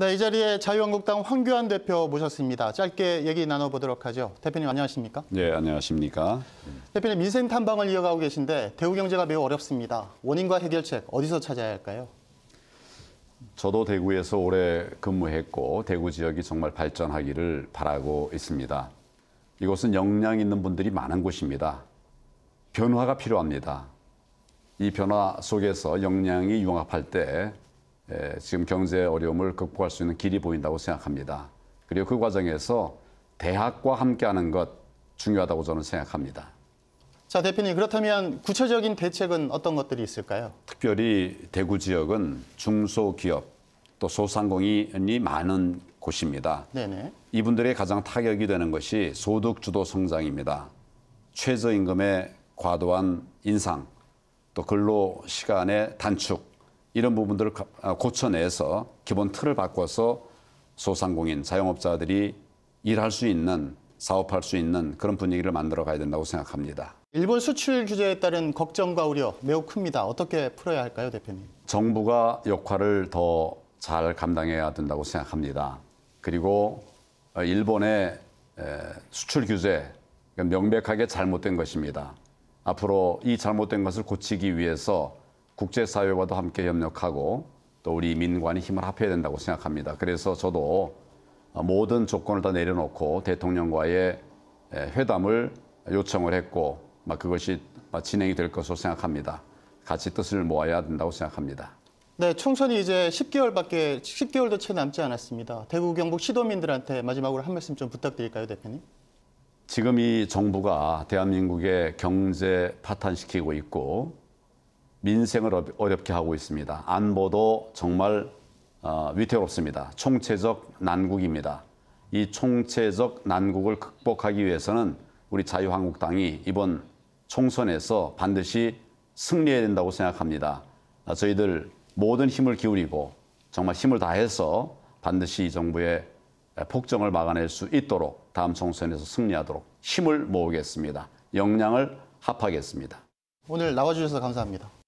네, 이 자리에 자유한국당 황교안 대표 모셨습니다. 짧게 얘기 나눠보도록 하죠. 대표님 안녕하십니까? 네, 안녕하십니까? 대표님 민생 탐방을 이어가고 계신데 대우 경제가 매우 어렵습니다. 원인과 해결책 어디서 찾아야 할까요? 저도 대구에서 오래 근무했고 대구 지역이 정말 발전하기를 바라고 있습니다. 이곳은 역량 있는 분들이 많은 곳입니다. 변화가 필요합니다. 이 변화 속에서 역량이 융합할 때 예, 지금 경제 어려움을 극복할 수 있는 길이 보인다고 생각합니다. 그리고 그 과정에서 대학과 함께하는 것 중요하다고 저는 생각합니다. 자 대표님 그렇다면 구체적인 대책은 어떤 것들이 있을까요? 특별히 대구 지역은 중소기업 또 소상공인이 많은 곳입니다. 네네. 이분들의 가장 타격이 되는 것이 소득 주도 성장입니다. 최저임금의 과도한 인상, 또 근로 시간의 단축, 이런 부분들을 아, 고쳐내서 기본 틀을 바꿔서 소상공인, 자영업자들이 일할 수 있는 사업할 수 있는 그런 분위기를 만들어 가야 된다고 생각합니다. 일본 수출 규제에 따른 걱정과 우려 매우 큽니다. 어떻게 풀어야 할까요, 대표님? 정부가 역할을 더 잘 감당해야 된다고 생각합니다. 그리고 어, 일본의 수출 규제 그러니까 명백하게 잘못된 것입니다. 앞으로 이 잘못된 것을 고치기 위해서 국제사회와도 함께 협력하고 또 우리 민관이 힘을 합해야 된다고 생각합니다. 그래서 저도 어, 모든 조건을 다 내려놓고 대통령과의 회담을 요청을 했고 그것이 진행이 될 것으로 생각합니다. 같이 뜻을 모아야 된다고 생각합니다. 네, 총선이 이제 10개월밖에 10개월도 채 남지 않았습니다. 대구 경북 시도민들한테 마지막으로 한 말씀 좀 부탁드릴까요, 대표님? 지금 이 정부가 대한민국의 경제 파탄시키고 있고 민생을 어렵게 하고 있습니다. 안보도 정말 어, 위태롭습니다. 총체적 난국입니다. 이 총체적 난국을 극복하기 위해서는 우리 자유한국당이 이번 총선에서 반드시 승리해야 된다고 생각합니다. 아, 저희들 모든 힘을 기울이고 정말 힘을 다해서 반드시 이 정부의 폭정을 막아낼 수 있도록 다음 총선에서 승리하도록 힘을 모으겠습니다. 역량을 합하겠습니다. 오늘 나와주셔서 감사합니다.